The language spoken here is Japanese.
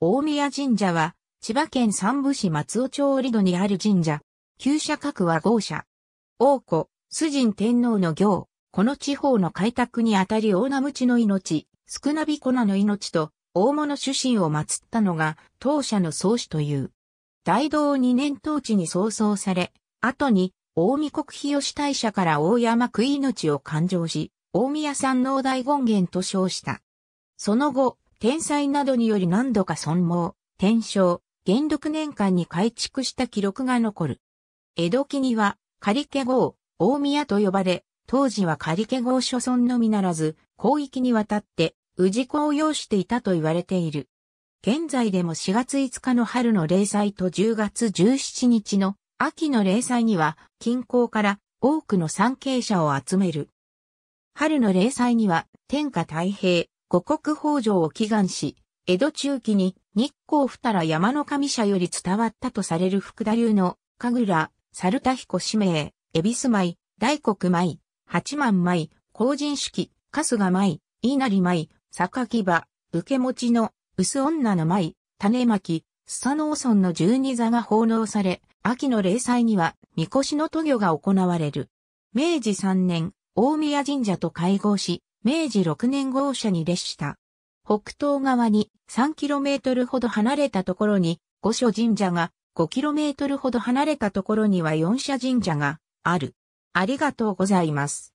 大宮神社は、千葉県三部市松尾町折戸にある神社。旧社格は豪社。王子、主神天皇の行、この地方の開拓にあたり大名無知の命、少なび粉の命と、大物主神を祀ったのが、当社の創始という。大道二年当地に創創され、後に、大見国日吉大社から大山い命を勘定し、大宮山王大権現と称した。その後、天災などにより何度か損耗、転生、元禄年間に改築した記録が残る。江戸期には、仮家号、大宮と呼ばれ、当時は仮家号所存のみならず、広域にわたって、宇治港を要していたと言われている。現在でも4月5日の春の霊祭と10月17日の秋の霊祭には、近郊から多くの参詣者を集める。春の霊祭には、天下太平、五国豊穣を祈願し、江戸中期に日光二ら山の神社より伝わったとされる福田流の神楽、猿田彦氏名、恵比寿舞、大黒舞、八幡舞、後人式、春日舞、稲荷舞、榊場、受け持ちの、薄女の舞、種巻、須佐農村の十二座が奉納され、秋の例祭には、神輿の渡御が行われる。明治三年、大宮神社と会合し、明治6年号車に列した。北東側に 3km ほど離れたところに五所神社が、5km ほど離れたところには四社神社がある。ありがとうございます。